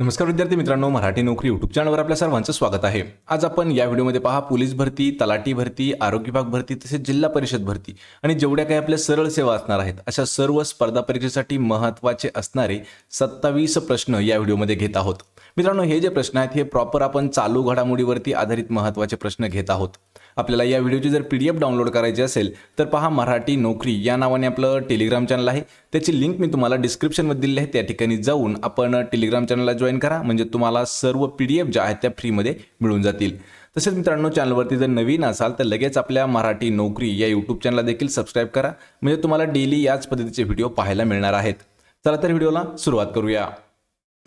नमस्कार विद्यार्थी मित्रांनो मराठी नोकरी युट्यूब चॅनलवर आपल्या सर्वांचं स्वागत आहे आज आपण या व्हिडिओमध्ये पहा पोलीस भरती तलाठी भरती आरोग्य विभाग भरती तसेच जिल्हा परिषद भरती आणि जेवढ्या काही आपल्या सरळ सेवा असणार आहेत अशा सर्व स्पर्धा परीक्षेसाठी महत्त्वाचे असणारे सत्तावीस प्रश्न या व्हिडिओमध्ये घेत आहोत मित्रांनो हे जे प्रश्न आहेत हे प्रॉपर आपण चालू घडामोडीवरती आधारित महत्त्वाचे प्रश्न घेत आहोत आपल्याला या व्हिडिओची जर पी डी एफ डाउनलोड करायची असेल तर पहा मराठी नोकरी या नावाने आपलं टेलिग्राम चॅनल आहे त्याची लिंक मी तुम्हाला डिस्क्रिप्शनमध्ये दिली आहे त्या ठिकाणी जाऊन आपण टेलिग्राम चॅनलला जॉईन करा म्हणजे तुम्हाला सर्व पी डी एफ ज्या आहेत त्या फ्रीमध्ये मिळून जातील तसेच मित्रांनो चॅनलवरती जर नवीन असाल तर लगेच आपल्या मराठी नोकरी या यूट्यूब चॅनलला देखील सबस्क्राईब करा म्हणजे तुम्हाला डेली याच पद्धतीचे व्हिडिओ पाहायला मिळणार आहेत चला तर व्हिडिओला सुरुवात करूया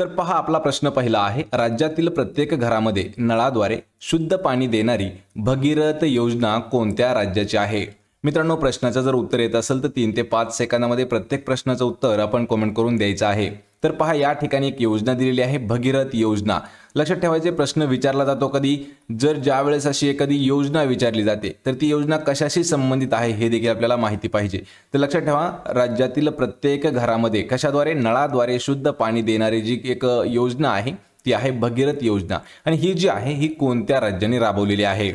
तर पहा आपला प्रश्न पहिला आहे राज्यातील प्रत्येक घरामध्ये नळाद्वारे शुद्ध पाणी देणारी भगीरथ योजना कोणत्या राज्याची आहे मित्रांनो प्रश्नाचं जर उत्तर येत असेल तर तीन ते पाच सेकंदामध्ये प्रत्येक प्रश्नाचं उत्तर आपण कॉमेंट करून द्यायचं आहे तर पहा या ठिकाणी एक योजना दिलेली आहे भगीरथ योजना लक्षात ठेवायचे प्रश्न विचारला जातो कधी जर ज्या वेळेस अशी एखादी योजना विचारली जाते तर ती योजना कशाशी संबंधित आहे हे देखील आपल्याला माहिती पाहिजे तर लक्षात ठेवा राज्यातील प्रत्येक घरामध्ये कशाद्वारे नळाद्वारे शुद्ध पाणी देणारी जी एक योजना आहे ती आहे भगीरथ योजना आणि ही जी आहे ही कोणत्या राज्याने राबवलेली आहे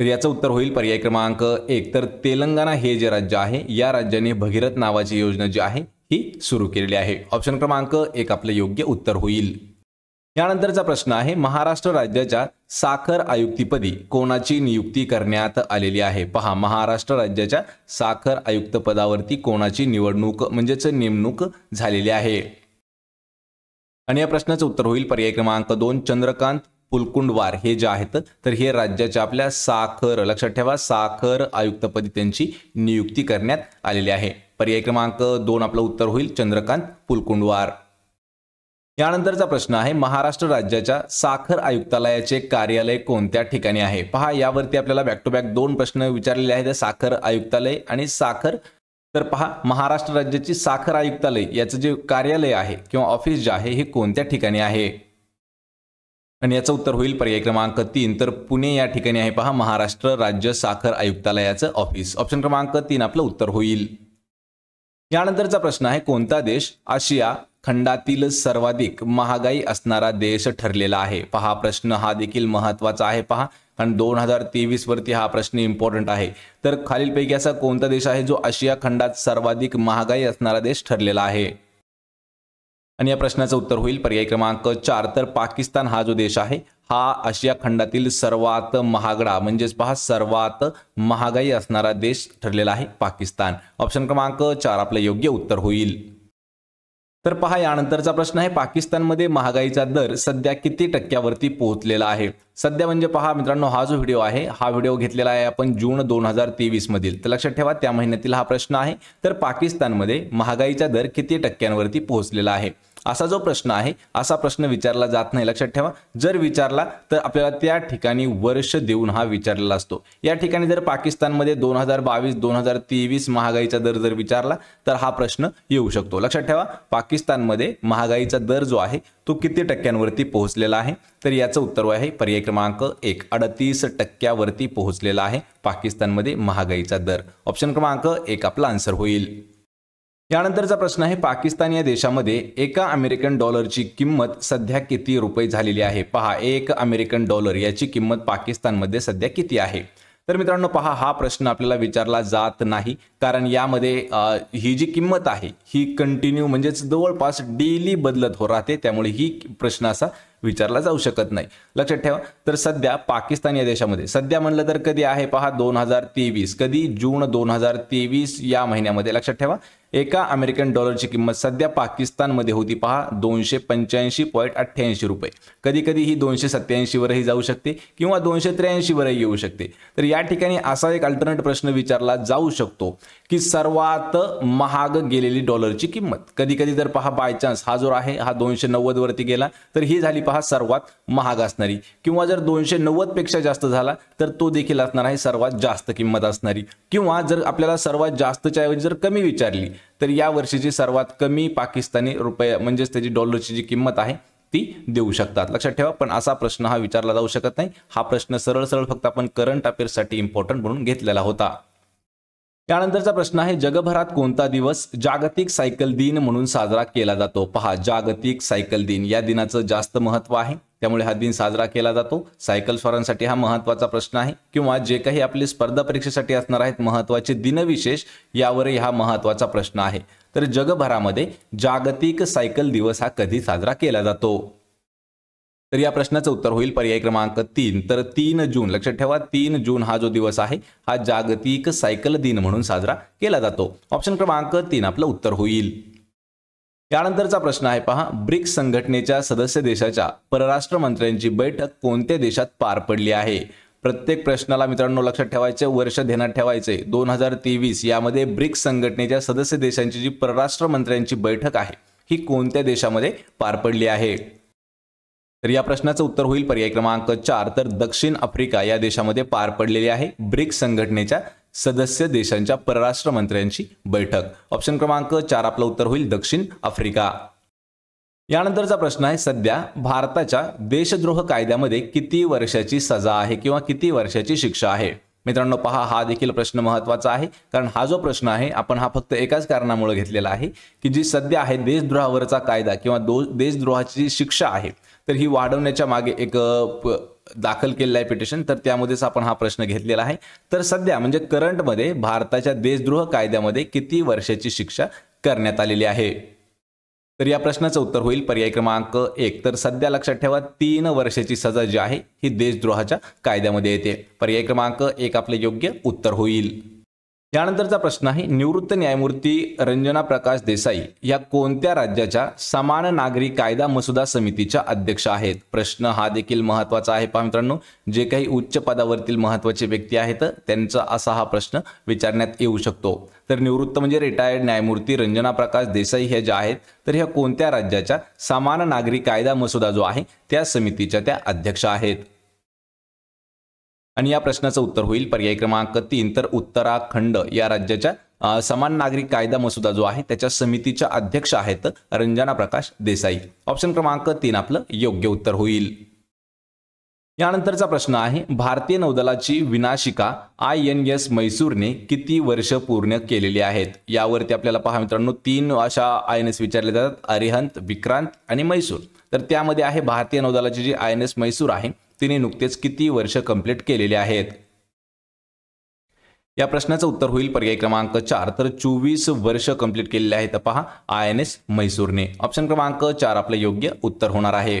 तर याचं उत्तर होईल पर्याय क्रमांक एक तर तेलंगणा हे जे राज्य आहे या राज्याने भगीरथ नावाची योजना जी आहे ही सुरू केलेली आहे ऑप्शन क्रमांक एक आपलं योग्य उत्तर होईल यानंतरचा प्रश्न आहे महाराष्ट्र राज्याच्या साखर आयुक्तीपदी कोणाची नियुक्ती करण्यात आलेली आहे पहा महाराष्ट्र राज्याच्या साखर आयुक्त पदावरती कोणाची निवडणूक म्हणजेच नेमणूक झालेली आहे आणि या प्रश्नाचं उत्तर होईल पर्याय क्रमांक दोन चंद्रकांत पुलकुंडवार हे जे आहेत तर हे राज्याच्या आपल्या साखर लक्षात ठेवा साखर आयुक्तपदी त्यांची नियुक्ती करण्यात आलेली आहे पर्याय क्रमांक दोन आपलं उत्तर होईल चंद्रकांत पुलकुंडवार यानंतरचा प्रश्न आहे महाराष्ट्र राज्याच्या साखर आयुक्तालयाचे कार्यालय कोणत्या ठिकाणी आहे पहा यावरती आपल्याला बॅक टू बॅक दोन प्रश्न विचारलेले आहेत साखर आयुक्तालय आणि साखर तर पहा महाराष्ट्र राज्याची साखर आयुक्तालय याचं जे कार्यालय आहे किंवा ऑफिस जे आहे हे कोणत्या ठिकाणी आहे आणि याचं उत्तर होईल पर्याय क्रमांक तीन तर पुणे या ठिकाणी आहे पहा महाराष्ट्र राज्य साखर आयुक्तालयाचं ऑफिस ऑप्शन क्रमांक तीन आपलं उत्तर होईल यानंतरचा प्रश्न आहे कोणता देश आशिया खंडातील सर्वाधिक महागाई असणारा देश ठरलेला आहे पहा प्रश्न हा देखील महत्वाचा आहे पहा कारण दोन हजार तेवीस वरती हा प्रश्न इम्पॉर्टंट आहे तर खालीलपैकी असा कोणता देश आहे जो आशिया खंडात सर्वाधिक महागाई असणारा देश ठरलेला आहे आणि या प्रश्नाचं उत्तर होईल पर्याय क्रमांक चार तर पाकिस्तान हा जो देश आहे हा आशिया खंडातील सर्वात महागडा म्हणजेच पहा सर्वात महागाई असणारा देश ठरलेला आहे पाकिस्तान ऑप्शन क्रमांक चार आपलं योग्य उत्तर होईल तर पहा यानंतरचा प्रश्न आहे पाकिस्तानमध्ये महागाईचा दर सध्या किती टक्क्यावरती पोहोचलेला आहे सध्या म्हणजे पहा मित्रांनो हा जो व्हिडिओ आहे हा व्हिडिओ घेतलेला आहे आपण जून दोन हजार तेवीस मधील तर लक्षात ठेवा त्या महिन्यातील हा प्रश्न आहे तर पाकिस्तानमध्ये महागाईचा दर किती टक्क्यांवरती पोहोचलेला आहे असा जो प्रश्न आहे असा प्रश्न विचारला जात नाही लक्षात ठेवा जर विचारला तर आपल्याला त्या ठिकाणी वर्ष देऊन हा विचारलेला असतो या ठिकाणी जर पाकिस्तानमध्ये दोन हजार बावीस दोन हजार तेवीस महागाईचा दर जर विचारला तर हा प्रश्न येऊ शकतो लक्षात ठेवा पाकिस्तानमध्ये महागाईचा दर जो आहे तो किती टक्क्यांवरती पोहोचलेला आहे तर याचं उत्तर आहे पर्याय क्रमांक एक अडतीस टक्क्यावरती पोहोचलेला आहे पाकिस्तानमध्ये महागाईचा दर ऑप्शन क्रमांक एक आपला आन्सर होईल यानंतरचा प्रश्न आहे पाकिस्तान या देशामध्ये एका अमेरिकन डॉलरची किंमत सध्या किती रुपये झालेली आहे पहा एक अमेरिकन डॉलर याची किंमत पाकिस्तानमध्ये सध्या किती आहे तर मित्रांनो पहा हा प्रश्न आपल्याला विचारला जात नाही कारण यामध्ये ही जी किंमत आहे ही कंटिन्यू म्हणजेच जवळपास डेली बदलत हो राहते त्यामुळे ही प्रश्न असा विचारला जाऊ शकत नाही लक्षात ठेवा तर सध्या पाकिस्तान या देशामध्ये सध्या म्हणलं तर कधी आहे पहा दोन हजार तेवीस कधी जून दोन हजार तेवीस या महिन्यामध्ये लक्षात ठेवा एका अमेरिकन डॉलरची किंमत सध्या पाकिस्तानमध्ये होती पहा दोनशे पंच्याऐंशी पॉईंट अठ्ठ्याऐंशी रुपये कधी कधी ही दोनशे वरही जाऊ शकते किंवा दोनशे त्र्याऐंशीवरही येऊ शकते तर या ठिकाणी असा एक अल्टरनेट प्रश्न विचारला जाऊ शकतो की सर्वात महाग गेलेली डॉलरची किंमत कधी कधी जर पहा बाय चान्स हा जो आहे हा दोनशे नव्वद वरती गेला तर ही झाली पहा सर्वात महाग असणारी किंवा जर दोनशे नव्वद पेक्षा जास्त झाला तर तो देखील असणार आहे सर्वात जास्त किंमत असणारी किंवा जर आपल्याला सर्वात जास्तच्या ऐवजी जर कमी विचारली तर या वर्षीची सर्वात कमी पाकिस्तानी रुपये म्हणजेच त्याची डॉलरची जी किंमत आहे ती देऊ शकतात लक्षात ठेवा पण असा प्रश्न हा विचारला जाऊ शकत नाही हा प्रश्न सरळ सरळ फक्त आपण करंट अफेअर्ससाठी इम्पॉर्टंट म्हणून घेतलेला होता यानंतरचा प्रश्न आहे जगभरात कोणता दिवस जागतिक सायकल दिन म्हणून साजरा केला जातो पहा जागतिक सायकल दिन या दिनाचं जास्त महत्व आहे त्यामुळे हा दिन साजरा केला जातो सायकल स्वारांसाठी हा महत्वाचा प्रश्न आहे किंवा जे काही आपले स्पर्धा परीक्षेसाठी असणार आहेत महत्वाचे दिनविशेष यावरही हा महत्वाचा प्रश्न आहे तर जगभरामध्ये जागतिक सायकल दिवस हा कधी साजरा केला जातो तर या प्रश्नाचं उत्तर होईल पर्याय क्रमांक तीन तर तीन जून लक्षात ठेवा तीन जून हा जो दिवस आहे हा जागतिक सायकल दिन म्हणून साजरा केला जातो ऑप्शन क्रमांक तीन आपलं उत्तर होईल त्यानंतरचा प्रश्न आहे पहा ब्रिक्स संघटनेच्या सदस्य देशाच्या परराष्ट्र मंत्र्यांची बैठक कोणत्या देशात पार पडली आहे प्रत्येक प्रश्नाला मित्रांनो लक्षात ठेवायचे वर्ष ध्यानात ठेवायचे दोन हजार तेवीस यामध्ये ब्रिक्स संघटनेच्या सदस्य देशांची जी परराष्ट्र मंत्र्यांची बैठक आहे ही कोणत्या देशामध्ये पार पडली आहे तर या प्रश्नाचं उत्तर होईल पर्याय क्रमांक चार तर दक्षिण आफ्रिका या देशामध्ये पार पडलेली आहे ब्रिक्स संघटनेच्या सदस्य देशांच्या परराष्ट्र मंत्र्यांची बैठक ऑप्शन क्रमांक चार आपलं उत्तर होईल दक्षिण आफ्रिका यानंतरचा प्रश्न आहे सध्या भारताच्या देशद्रोह कायद्यामध्ये किती वर्षाची सजा आहे किंवा किती वर्षाची शिक्षा आहे मित्रांनो पहा हा देखील प्रश्न महत्वाचा आहे कारण हा जो प्रश्न आहे आपण हा फक्त एकाच कारणामुळे घेतलेला आहे की जी सध्या आहे देशद्रोहावरचा कायदा किंवा देशद्रोहाची शिक्षा आहे तर ही वाढवण्याच्या मागे एक दाखल केलेलं आहे पिटिशन तर त्यामध्येच आपण हा प्रश्न घेतलेला आहे तर सध्या म्हणजे करंटमध्ये भारताच्या देशद्रोह कायद्यामध्ये किती वर्षाची शिक्षा करण्यात आलेली आहे तर या प्रश्नाचं उत्तर होईल पर्याय क्रमांक एक तर सध्या लक्षात ठेवा तीन वर्षाची सजा जी आहे ही देशद्रोहाच्या कायद्यामध्ये येते पर्याय क्रमांक एक आपलं योग्य उत्तर होईल यानंतरचा प्रश्न आहे निवृत्त न्यायमूर्ती रंजना प्रकाश देसाई या कोणत्या राज्याच्या समान नागरी कायदा मसुदा समितीच्या अध्यक्ष आहेत प्रश्न हा देखील महत्वाचा आहे पहा मित्रांनो जे काही उच्च पदावरतील महत्वाचे व्यक्ती आहेत त्यांचा असा हा प्रश्न विचारण्यात येऊ शकतो तर निवृत्त म्हणजे रिटायर्ड न्यायमूर्ती रंजना प्रकाश देसाई हे ज्या आहेत तर ह्या कोणत्या राज्याच्या समान नागरी कायदा मसुदा जो आहे त्या समितीच्या त्या अध्यक्ष आहेत आणि या प्रश्नाचं उत्तर होईल पर्याय क्रमांक तीन तर उत्तराखंड या राज्याच्या समान नागरिक कायदा मसुदा जो आहे त्याच्या समितीच्या अध्यक्ष आहेत रंजना प्रकाश देसाई ऑप्शन क्रमांक तीन आपलं योग्य उत्तर होईल यानंतरचा प्रश्न आहे भारतीय नौदलाची विनाशिका आय एन एस मैसूरने किती वर्ष पूर्ण केलेली आहेत यावरती आपल्याला पहा मित्रांनो तीन अशा आय एन एस विचारल्या जातात अरिहंत विक्रांत आणि मैसूर तर त्यामध्ये आहे भारतीय नौदलाची जी आय एन एस मैसूर आहे तिने नुकतेच किती वर्ष कंप्लीट केलेले आहेत या प्रश्नाचं उत्तर होईल पर्याय क्रमांक चार तर चोवीस वर्ष कंप्लीट केलेले आहेत पहा आय एन एस मैसूरने ऑप्शन क्रमांक चार आपलं योग्य उत्तर होणार आहे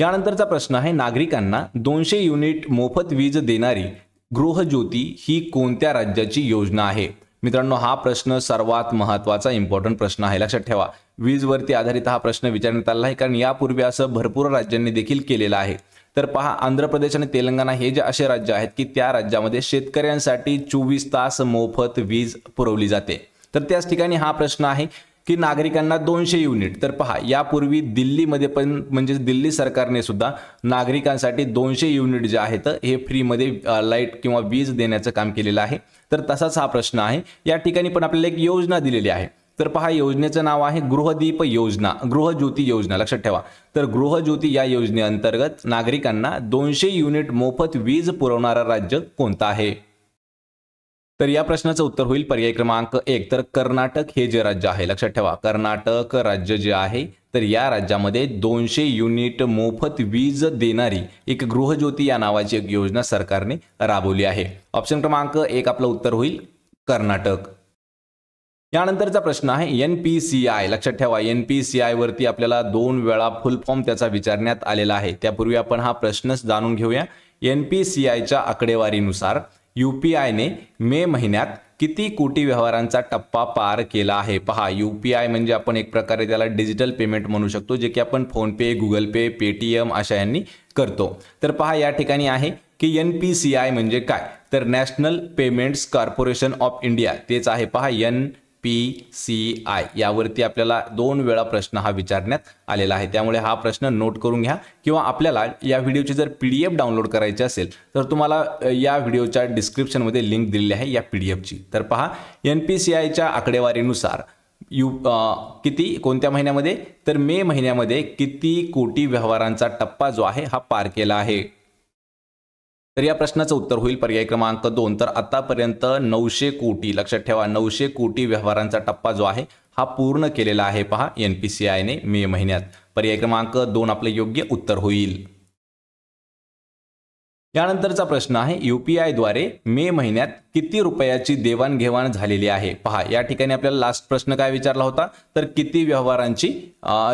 यानंतरचा प्रश्न आहे नागरिकांना दोनशे युनिट मोफत वीज देणारी गृहज्योती ही कोणत्या राज्याची योजना आहे मित्रांनो हा प्रश्न सर्वात महत्वाचा इम्पॉर्टंट प्रश्न आहे लक्षात ठेवा वीजवरती आधारित हा प्रश्न विचारण्यात आला आहे कारण यापूर्वी असं भरपूर राज्यांनी देखील केलेलं आहे तर पहा आंध्र प्रदेश आणि तेलंगणा हे जे असे राज्य आहेत की त्या राज्यामध्ये शेतकऱ्यांसाठी चोवीस तास मोफत वीज पुरवली जाते तर त्याच ठिकाणी हा प्रश्न आहे की नागरिकांना दोनशे युनिट तर पहा यापूर्वी दिल्लीमध्ये पण म्हणजे दिल्ली सरकारने सुद्धा नागरिकांसाठी दोनशे युनिट जे आहेत हे फ्रीमध्ये लाईट किंवा वीज देण्याचं काम केलेलं आहे तर तसाच हा प्रश्न आहे या ठिकाणी पण आपल्याला एक योजना दिलेली आहे तर पहा योजनेचं नाव आहे गृहदीप योजना गृहज्योती योजना लक्षात ठेवा तर गृहज्योती या योजनेअंतर्गत नागरिकांना दोनशे युनिट मोफत वीज पुरवणारा राज्य कोणतं आहे तर या प्रश्नाचं उत्तर होईल पर्याय क्रमांक एक तर कर्नाटक हे जे राज्य आहे लक्षात ठेवा कर्नाटक राज्य जे आहे तर या राज्यामध्ये दोनशे युनिट मोफत वीज देणारी एक गृहज्योती या नावाची एक योजना सरकारने राबवली आहे ऑप्शन क्रमांक एक आपलं उत्तर होईल कर्नाटक यानंतरचा प्रश्न आहे एन पी सी आय लक्षात ठेवा एन पी सी आय वरती आपल्याला दोन वेळा फुल फॉर्म त्याचा विचारण्यात आलेला आहे त्यापूर्वी आपण हा प्रश्नच जाणून घेऊया एन पी सी आयच्या आकडेवारीनुसार यू मे महिन्यात किती कोटी व्यवहारांचा टप्पा पार केला आहे पहा यू पी आय म्हणजे आपण एक प्रकारे त्याला डिजिटल पेमेंट म्हणू शकतो जे की आपण फोनपे गुगल पे पेटीएम अशा यांनी करतो तर पहा या ठिकाणी आहे की एन पी सी आय म्हणजे काय तर national payments corporation of India तेच आहे पहा एन पी सी आय यावरती आपल्याला दोन वेळा प्रश्न हा विचारण्यात आलेला आहे त्यामुळे हा प्रश्न नोट करून घ्या किंवा आपल्याला या व्हिडिओची जर पी डी एफ डाउनलोड करायची असेल तर तुम्हाला या व्हिडिओच्या डिस्क्रिप्शनमध्ये लिंक दिलेली आहे या पी डी एफची तर पहा एन पी सी आयच्या आकडेवारीनुसार यू किती कोणत्या महिन्यामध्ये तर मे महिन्यामध्ये किती कोटी व्यवहारांचा टप्पा जो आहे हा पार केला आहे तर या प्रश्नाचं उत्तर होईल पर्याय क्रमांक दोन तर आतापर्यंत नऊशे कोटी लक्षात ठेवा नऊशे कोटी व्यवहारांचा टप्पा जो आहे हा पूर्ण केलेला आहे पहा एन पी सी आयने मे महिन्यात पर्याय क्रमांक दोन आपलं योग्य उत्तर होईल यानंतरचा प्रश्न आहे द्वारे मे महिन्यात किती रुपयाची देवाणघेवाण झालेली आहे पहा या ठिकाणी आपल्याला लास्ट प्रश्न काय विचारला होता तर किती व्यवहारांची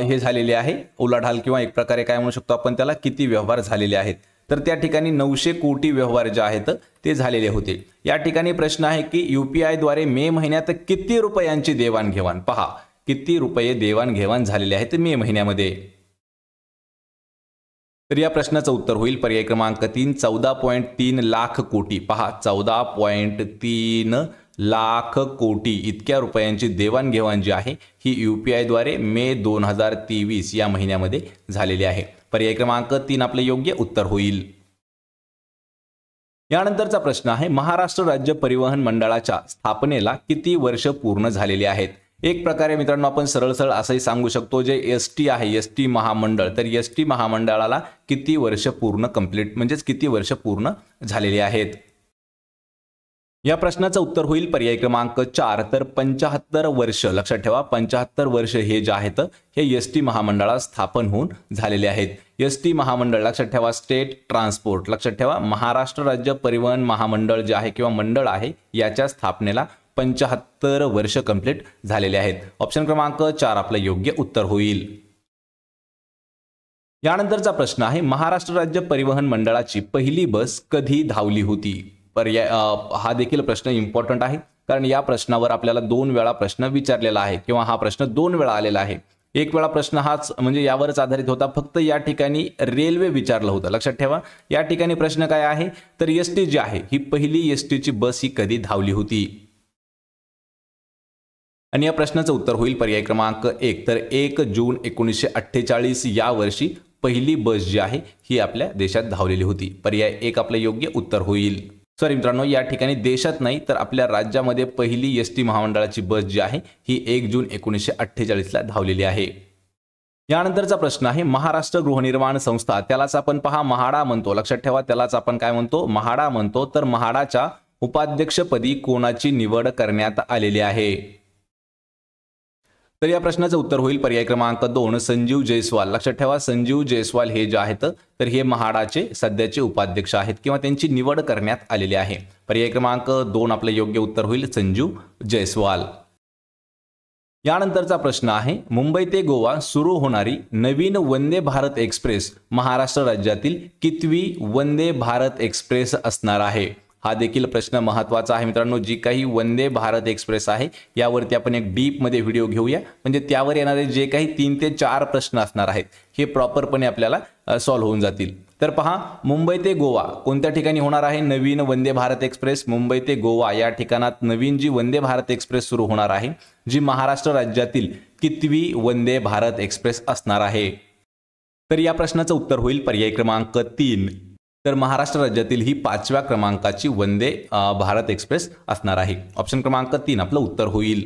हे झालेली आहे उलाढाल किंवा एक प्रकारे काय म्हणू शकतो आपण त्याला किती व्यवहार झालेले आहेत तर त्या ठिकाणी नऊशे कोटी व्यवहार जे आहेत ते झालेले होते या ठिकाणी प्रश्न आहे की यू द्वारे मे महिन्यात किती रुपयांची देवाणघेवाण पहा किती रुपये देवाणघेवाण झालेले आहेत मे महिन्यामध्ये तर या प्रश्नाचं उत्तर होईल पर्याय क्रमांक तीन चौदा पॉईंट तीन लाख कोटी पहा चौदा पॉईंट तीन लाख कोटी इतक्या रुपयांची देवाणघेवाण जी आहे ही यू पी आयद्वारे मे दोन हजार तेवीस या महिन्यामध्ये झालेली आहे पर्याय क्रमांक तीन आपले योग्य उत्तर होईल यानंतरचा प्रश्न आहे महाराष्ट्र राज्य परिवहन मंडळाच्या स्थापनेला किती वर्ष पूर्ण झालेली आहेत एक प्रकारे मित्रांनो आपण सरळ सरळ असंही सांगू शकतो जे एस टी आहे एस टी महामंडळ तर एस टी महामंडळाला किती वर्ष पूर्ण कंप्लीट म्हणजेच किती वर्ष पूर्ण झालेली आहेत या प्रश्नाचं उत्तर होईल पर्याय क्रमांक चार तर पंचाहत्तर वर्ष लक्षात ठेवा पंचाहत्तर वर्ष हे जे आहेत हे एस टी महामंडळात स्थापन होऊन झालेले आहेत एस टी महामंडळ लक्षात ठेवा स्टेट ट्रान्सपोर्ट लक्षात ठेवा महाराष्ट्र राज्य परिवहन महामंडळ जे आहे किंवा मंडळ आहे याच्या स्थापनेला पंचाहत्तर वर्ष कंप्लीट झालेले आहेत ऑप्शन क्रमांक चार आपलं योग्य उत्तर होईल यानंतरचा प्रश्न आहे महाराष्ट्र राज्य परिवहन मंडळाची पहिली बस कधी धावली होती पर्याय हा देखील प्रश्न इम्पॉर्टंट आहे कारण या प्रश्नावर आपल्याला दोन वेळा प्रश्न विचारलेला आहे किंवा हा प्रश्न दोन वेळा आलेला आहे एक वेळा प्रश्न हाच म्हणजे यावरच आधारित होता फक्त या ठिकाणी रेल्वे विचारलं होतं लक्षात ठेवा या ठिकाणी प्रश्न काय आहे तर एस टी जी आहे ही पहिली एस टीची बस ही कधी धावली होती आणि या प्रश्नाचं उत्तर होईल पर्याय क्रमांक एक तर एक जून एकोणीसशे अठ्ठेचाळीस या वर्षी पहिली बस जी आहे ही आपल्या देशात धावलेली होती पर्याय एक आपलं योग्य उत्तर होईल सॉरी मित्रांनो या ठिकाणी देशात नाही तर आपल्या राज्यामध्ये पहिली एस टी महामंडळाची बस जी आहे ही एक जून एकोणीसशे अठ्ठेचाळीसला धावलेली आहे यानंतरचा प्रश्न आहे महाराष्ट्र गृहनिर्माण संस्था त्यालाच आपण पहा महाडा म्हणतो लक्षात ठेवा त्यालाच आपण काय म्हणतो महाडा म्हणतो तर महाडाच्या उपाध्यक्षपदी कोणाची निवड करण्यात आलेली आहे तर या प्रश्नाचं उत्तर होईल पर्याय क्रमांक दोन संजीव जयस्वाल लक्षात ठेवा संजीव जयस्वाल हे जे आहेत तर हे महाडाचे सध्याचे उपाध्यक्ष आहेत किंवा त्यांची निवड करण्यात आलेली आहे पर्याय क्रमांक दोन आपलं योग्य उत्तर होईल संजीव जयस्वाल यानंतरचा प्रश्न आहे मुंबई ते गोवा सुरू होणारी नवीन वंदे भारत एक्सप्रेस महाराष्ट्र राज्यातील कितवी वंदे भारत एक्सप्रेस असणार आहे हा देखील प्रश्न महत्वाचा आहे मित्रांनो जी काही वंदे भारत एक्सप्रेस आहे यावरती आपण एक डीपमध्ये व्हिडिओ घेऊया म्हणजे त्यावर येणारे जे काही तीन ते चार प्रश्न असणार आहेत हे प्रॉपरपणे आपल्याला सॉल्व्ह होऊन जातील तर पहा मुंबई ते गोवा कोणत्या ठिकाणी होणार आहे नवीन वंदे भारत एक्सप्रेस मुंबई ते गोवा या ठिकाणात नवीन जी वंदे भारत एक्सप्रेस सुरू होणार आहे जी महाराष्ट्र राज्यातील कितवी वंदे भारत एक्सप्रेस असणार आहे तर या प्रश्नाचं उत्तर होईल पर्याय क्रमांक तीन तर महाराष्ट्र राज्यातील ही पाचव्या क्रमांकाची वंदे भारत एक्सप्रेस असणार आहे ऑप्शन क्रमांक तीन आपलं उत्तर होईल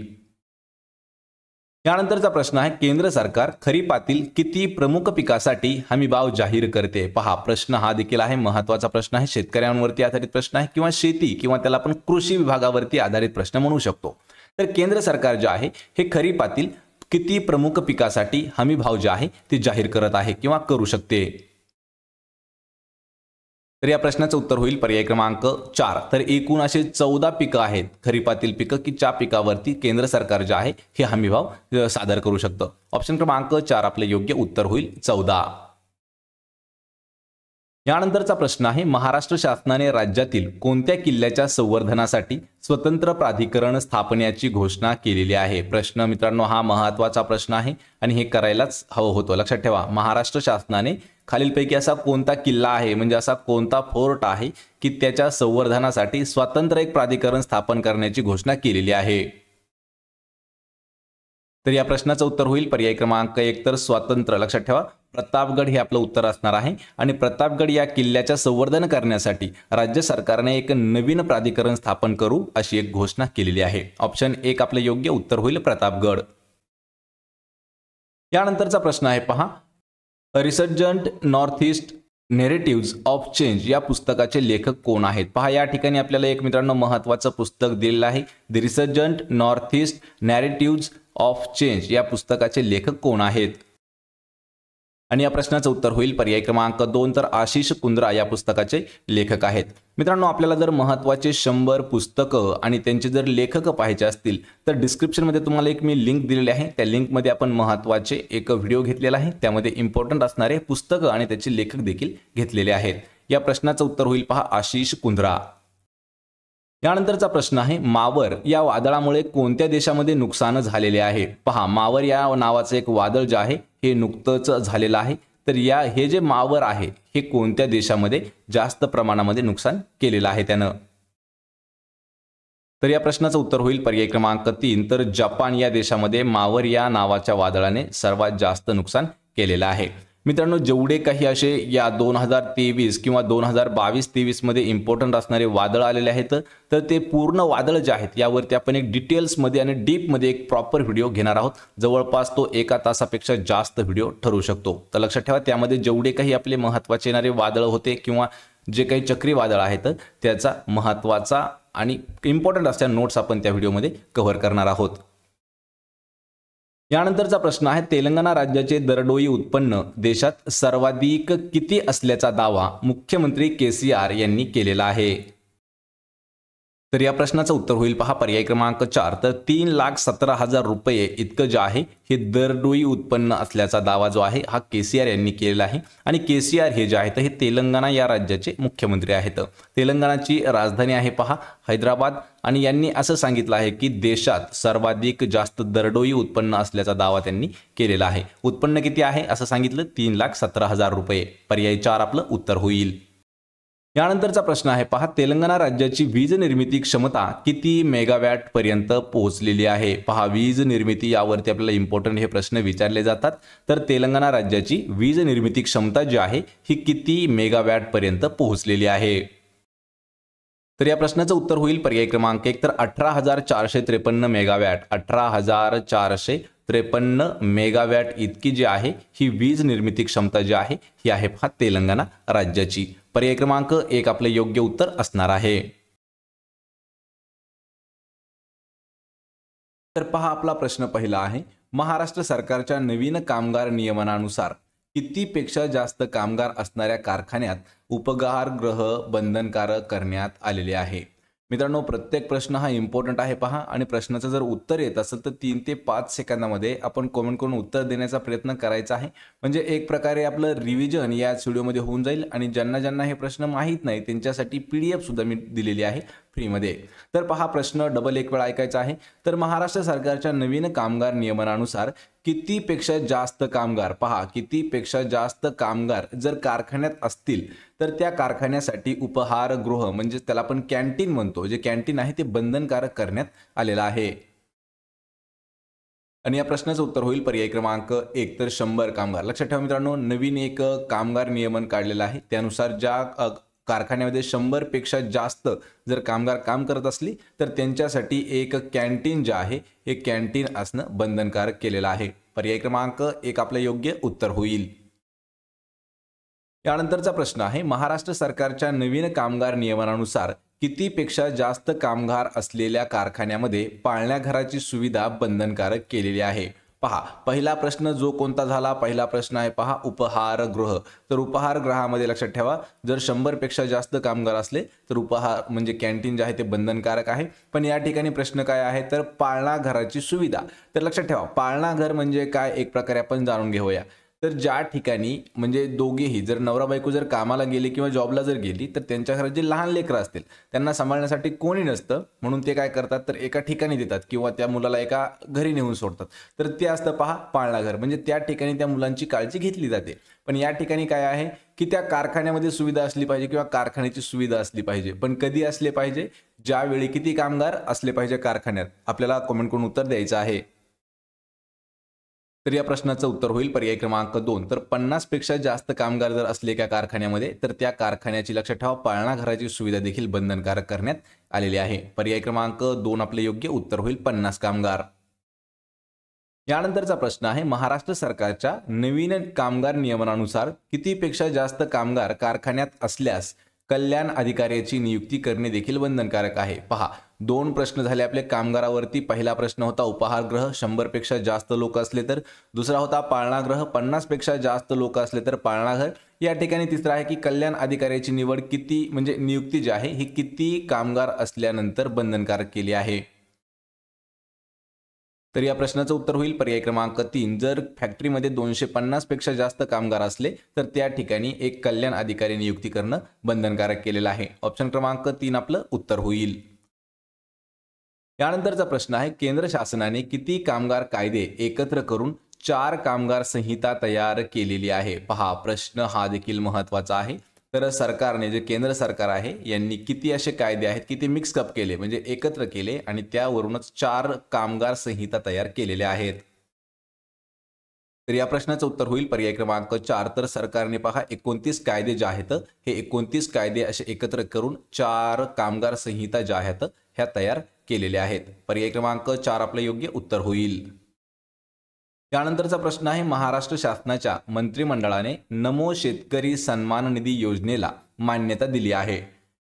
यानंतरचा प्रश्न आहे केंद्र सरकार खरीपातील किती प्रमुख पिकासाठी भाव जाहीर करते पहा प्रश्न हा देखील आहे महत्वाचा प्रश्न आहे शेतकऱ्यांवरती आधारित प्रश्न आहे किंवा शेती किंवा त्याला आपण कृषी विभागावरती आधारित प्रश्न म्हणू शकतो तर केंद्र सरकार जे आहे हे खरीपातील किती प्रमुख पिकासाठी भाव जे आहे ते जाहीर करत आहे किंवा करू शकते तर या प्रश्नाचं उत्तर होईल पर्याय क्रमांक चार तर एकूण असे चौदा पिकं आहेत खरीपातील पिकं की ज्या पिकावरती केंद्र सरकार जे आहे हे हमीभाव सादर करू शकतं ऑप्शन क्रमांक चार आपलं योग्य उत्तर होईल चौदा यानंतरचा प्रश्न आहे महाराष्ट्र शासनाने राज्यातील कोणत्या किल्ल्याच्या संवर्धनासाठी स्वतंत्र प्राधिकरण स्थापण्याची घोषणा केलेली आहे प्रश्न मित्रांनो हा महत्वाचा प्रश्न आहे आणि हे करायलाच हवं होतं लक्षात ठेवा महाराष्ट्र शासनाने खालीलपैकी असा कोणता किल्ला आहे म्हणजे असा कोणता फोर्ट आहे की त्याच्या संवर्धनासाठी स्वतंत्र एक प्राधिकरण स्थापन करण्याची घोषणा केलेली आहे तर या प्रश्नाचं उत्तर होईल पर्याय क्रमांक एक तर स्वातंत्र्य लक्षात ठेवा प्रतापगड हे आपलं उत्तर असणार आहे आणि प्रतापगड या किल्ल्याच्या संवर्धन करण्यासाठी राज्य सरकारने एक नवीन प्राधिकरण स्थापन करू अशी एक घोषणा केलेली आहे ऑप्शन एक आपलं योग्य उत्तर होईल प्रतापगड यानंतरचा प्रश्न आहे पहा resurgent north east narratives of change या पुस्तकाचे लेखक कोण आहेत पहा या ठिकाणी आपल्याला एक मित्रांनो महत्त्वाचं पुस्तक दिलेलं आहे the resurgent north east narratives of change या पुस्तकाचे लेखक कोण आहेत आणि या प्रश्नाचं उत्तर होईल पर्याय क्रमांक दोन तर आशिष कुंद्रा या पुस्तकाचे लेखक आहेत मित्रांनो आपल्याला जर महत्त्वाचे शंभर पुस्तकं आणि त्यांचे जर लेखक पाहायचे असतील तर डिस्क्रिप्शनमध्ये तुम्हाला एक मी लिंक दिलेली आहे त्या लिंकमध्ये आपण महत्त्वाचे एक व्हिडिओ घेतलेला आहे त्यामध्ये इम्पॉर्टंट असणारे पुस्तकं आणि त्याचे लेखक देखील घेतलेले आहेत या प्रश्नाचं उत्तर होईल पहा आशिष कुंद्रा यानंतरचा प्रश्न आहे मावर या वादळामुळे कोणत्या देशामध्ये नुकसान झालेले आहे पहा मावर या नावाचं एक वादळ जे आहे हे नुकतंच झालेलं आहे तर या हे जे मावर आहे हे कोणत्या देशामध्ये जास्त प्रमाणामध्ये नुकसान केलेलं आहे त्यानं तर या प्रश्नाचं उत्तर होईल पर्याय क्रमांक तीन तर जपान या देशामध्ये मावर या नावाच्या वादळाने सर्वात जास्त नुकसान केलेलं आहे मित्रांनो जेवढे काही असे या दोन हजार तेवीस किंवा दोन हजार बावीस तेवीसमध्ये इम्पॉर्टंट असणारे वादळ आलेले आहेत तर ते पूर्ण वादळ जे आहेत यावरती आपण एक डिटेल्समध्ये आणि डीपमध्ये एक प्रॉपर व्हिडिओ घेणार आहोत जवळपास तो एका तासापेक्षा जास्त व्हिडिओ ठरू शकतो तर लक्षात ठेवा त्यामध्ये जेवढे काही आपले महत्त्वाचे येणारे वादळ होते किंवा जे काही चक्रीवादळ आहेत त्याचा महत्त्वाचा आणि इम्पॉर्टंट असल्या नोट्स आपण त्या व्हिडिओमध्ये कव्हर करणार आहोत यानंतरचा प्रश्न आहे तेलंगणा राज्याचे दरडोई उत्पन्न देशात सर्वाधिक किती असल्याचा दावा मुख्यमंत्री के यांनी केलेला आहे तर या प्रश्नाचं उत्तर होईल पहा पर्याय क्रमांक चार तर तीन लाख सतरा हजार रुपये इतकं जे आहे हे दरडोई उत्पन्न असल्याचा दावा जो आहे हा के यांनी केलेला आहे आणि के हे जे आहेत हे तेलंगणा या राज्याचे मुख्यमंत्री आहेत तेलंगणाची राजधानी आहे पहा हैदराबाद आणि यांनी असं सांगितलं आहे की देशात सर्वाधिक जास्त दरडोई उत्पन्न असल्याचा दावा त्यांनी केलेला आहे उत्पन्न किती आहे असं सांगितलं तीन लाख सतरा हजार रुपये पर्याय चार आपलं उत्तर होईल यानंतरचा प्रश्न आहे पहा तेलंगणा राज्याची वीज निर्मिती क्षमता किती मेगावॅट पर्यंत पोहोचलेली आहे पहा वीज निर्मिती यावरती आपल्याला इम्पॉर्टंट हे प्रश्न विचारले जातात तर तेलंगणा राज्याची वीज निर्मिती क्षमता जी आहे ही किती मेगावॅट पर्यंत पोहोचलेली आहे तर या प्रश्नाचं उत्तर होईल पर्याय क्रमांक एक तर अठरा हजार चारशे त्रेपन्न मेगावॅट अठरा हजार चारशे त्रेपन्न मेगावॅट इतकी जी आहे ही वीज निर्मिती क्षमता जी आहे ही आहे पहा तेलंगणा राज्याची पर्याय क्रमांक एक आपले योग्य उत्तर असणार आहे तर पहा आपला प्रश्न पहिला आहे महाराष्ट्र सरकारच्या नवीन कामगार नियमनानुसार कितीपेक्षा जास्त कामगार असणाऱ्या कारखान्यात उपगार ग्रह बंधनकारक करण्यात आलेले आहे मित्रांनो प्रत्येक प्रश्न हा इम्पॉर्टंट आहे पहा आणि प्रश्नाचं जर उत्तर येत असेल तर तीन ते पाच सेकंदामध्ये आपण कमेंट करून उत्तर देण्याचा प्रयत्न करायचा आहे म्हणजे एक प्रकारे आपलं रिव्हिजन याच व्हिडिओमध्ये होऊन जाईल आणि ज्यांना ज्यांना हे प्रश्न माहीत नाही त्यांच्यासाठी पी डी मी दिलेली आहे फ्रीमध्ये तर पहा प्रश्न डबल एक वेळा ऐकायचा आहे तर महाराष्ट्र सरकारच्या नवीन कामगार नियमनानुसार कितीपेक्षा जास्त कामगार पहा कितीपेक्षा जास्त कामगार जर कारखान्यात असतील तर त्या कारखान्यासाठी उपहारगृह म्हणजे त्याला आपण कॅन्टीन म्हणतो जे कॅन्टीन आहे ते बंधनकारक करण्यात आलेलं आहे आणि या प्रश्नाचं उत्तर होईल पर्याय क्रमांक एक तर शंभर कामगार लक्षात ठेवा मित्रांनो नवीन एक कामगार नियमन काढलेलं आहे त्यानुसार ज्या कारखान्यामध्ये शंभरपेक्षा जास्त जर कामगार काम करत असली तर त्यांच्यासाठी एक कॅन्टीन जे आहे हे कॅन्टीन असणं बंधनकारक केलेलं आहे पर्याय क्रमांक एक आपलं योग्य उत्तर होईल यानंतरचा प्रश्न आहे महाराष्ट्र सरकारच्या नवीन कामगार नियमानुसार कितीपेक्षा जास्त कामगार असलेल्या कारखान्यामध्ये पाळण्याघराची सुविधा बंधनकारक केलेली आहे पहा पहिला प्रश्न जो कोणता झाला पहिला प्रश्न आहे पहा उपहार ग्रह तर ग्रहामध्ये लक्षात ठेवा जर शंभरपेक्षा जास्त कामगार असले तर उपहार म्हणजे कॅन्टीन जे आहे ते बंधनकारक आहे पण या ठिकाणी प्रश्न काय आहे तर पाळणाघराची सुविधा तर लक्षात ठेवा पाळणाघर म्हणजे काय एक प्रकारे आपण जाणून घेऊया तर ज्या ठिकाणी म्हणजे दोघेही जर नवरा बायको जर कामाला गेले किंवा जॉबला जर गेली तर त्यांच्या घरात जे लहान लेकरं असतील त्यांना सांभाळण्यासाठी कोणी नसतं म्हणून ते काय करतात तर एका ठिकाणी देतात किंवा त्या मुलाला एका घरी नेऊन सोडतात तर ते असतं पहा पाळणाघर म्हणजे त्या ठिकाणी त्या मुलांची काळजी घेतली जाते पण या ठिकाणी काय आहे की त्या कारखान्यामध्ये सुविधा असली पाहिजे किंवा कारखान्याची सुविधा असली पाहिजे पण कधी असले पाहिजे ज्यावेळी किती कामगार असले पाहिजे कारखान्यात आपल्याला कॉमेंट करून उत्तर द्यायचं आहे तर या प्रश्नाचं उत्तर होईल पर्याय क्रमांक दोन तर पन्नास पेक्षा जास्त कामगार जर असले कारखान्यामध्ये तर त्या कारखान्याची लक्षात ठेवा पाळणा घराची सुविधा देखील बंधनकारक करण्यात आलेली आहे पर्याय क्रमांक दोन आपले योग्य उत्तर होईल पन्नास कामगार यानंतरचा प्रश्न आहे महाराष्ट्र सरकारच्या नवीन कामगार नियमनानुसार कितीपेक्षा जास्त कामगार कारखान्यात असल्यास कल्याण अधिकाऱ्याची नियुक्ती करणे देखील बंधनकारक आहे पहा दोन प्रश्न झाले आपले कामगारावरती पहिला प्रश्न होता ग्रह शंभरपेक्षा जास्त लोक असले तर दुसरा होता पाळणाग्रह पन्नासपेक्षा जास्त लोक असले तर पाळणाघर या ठिकाणी तिसरा आहे की कल्याण अधिकाऱ्याची निवड किती म्हणजे नियुक्ती जी आहे ही किती कामगार असल्यानंतर बंधनकारक केली आहे तर या प्रश्नाचं उत्तर होईल पर्याय क्रमांक तीन जर फॅक्टरीमध्ये दोनशे पन्नासपेक्षा जास्त कामगार असले तर त्या ठिकाणी एक कल्याण अधिकारी नियुक्ती करणं बंधनकारक केलेलं आहे ऑप्शन क्रमांक तीन आपलं उत्तर होईल यानंतरचा प्रश्न आहे केंद्र शासनाने किती कामगार कायदे एकत्र करून चार कामगार संहिता तयार केलेली आहे पहा प्रश्न हा देखील महत्वाचा आहे तर सरकारने जे केंद्र सरकार आहे यांनी किती असे कायदे आहेत किती मिक्सअप केले म्हणजे एकत्र केले आणि त्यावरूनच चार कामगार संहिता तयार केलेल्या आहेत तर या प्रश्नाचं उत्तर होईल पर्याय क्रमांक चार तर सरकारने पहा एकोणतीस कायदे जे आहेत हे एकोणतीस कायदे असे एकत्र करून चार कामगार संहिता ज्या आहेत ह्या तयार केलेले आहेत पर्याय क्रमांक चार आपलं योग्य उत्तर होईल त्यानंतरचा प्रश्न आहे महाराष्ट्र शासनाच्या मंत्रिमंडळाने नमो शेतकरी सन्मान निधी योजनेला मान्यता दिली आहे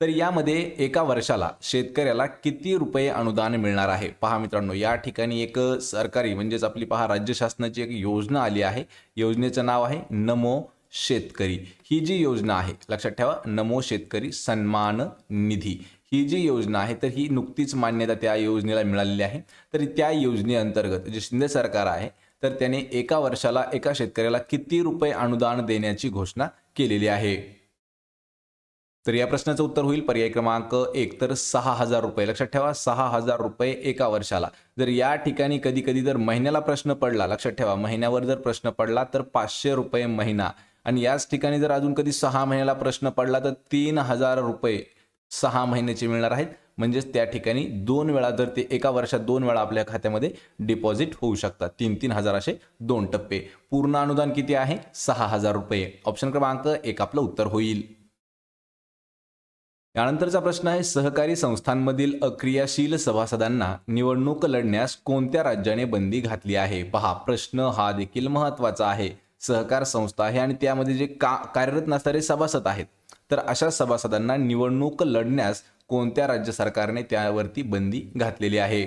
तर यामध्ये एका वर्षाला शेतकऱ्याला किती रुपये अनुदान मिळणार आहे पहा मित्रांनो या ठिकाणी एक सरकारी म्हणजेच आपली पहा राज्य शासनाची एक योजना आली आहे योजनेचं नाव आहे नमो शेतकरी ही जी योजना आहे लक्षात ठेवा नमो शेतकरी सन्मान निधी ही जी योजना आहे तर ही नुकतीच मान्यता त्या योजनेला मिळालेली आहे तर त्या योजनेअंतर्गत जे शिंदे सरकार आहे तर त्याने एका वर्षाला एका शेतकऱ्याला किती रुपये अनुदान देण्याची घोषणा केलेली आहे तर या प्रश्नाचं उत्तर होईल पर्याय क्रमांक एक तर सहा हजार रुपये लक्षात ठेवा सहा हजार रुपये एका वर्षाला जर या ठिकाणी कधी कधी जर महिन्याला प्रश्न पडला लक्षात ठेवा महिन्यावर जर प्रश्न पडला तर पाचशे रुपये महिना आणि याच ठिकाणी जर अजून कधी सहा महिन्याला प्रश्न पडला तर तीन हजार रुपये सहा महिन्याचे मिळणार आहेत म्हणजेच त्या ठिकाणी दोन वेळा जर ते एका वर्षात दोन वेळा आपल्या खात्यामध्ये डिपॉझिट होऊ शकतात तीन तीन हजार असे दोन टप्पे पूर्ण अनुदान किती आहे सहा हजार रुपये ऑप्शन क्रमांक एक आपलं उत्तर होईल यानंतरचा प्रश्न आहे सहकारी संस्थांमधील अक्रियाशील सभासदांना निवडणूक लढण्यास कोणत्या राज्याने बंदी घातली आहे पहा प्रश्न हा देखील महत्वाचा आहे सहकार संस्था आहे आणि त्यामध्ये जे का कार्यरत नसणारे सभासद आहेत तर अशा सभासदांना निवडणूक लढण्यास कोणत्या राज्य सरकारने त्यावरती बंदी घातलेली आहे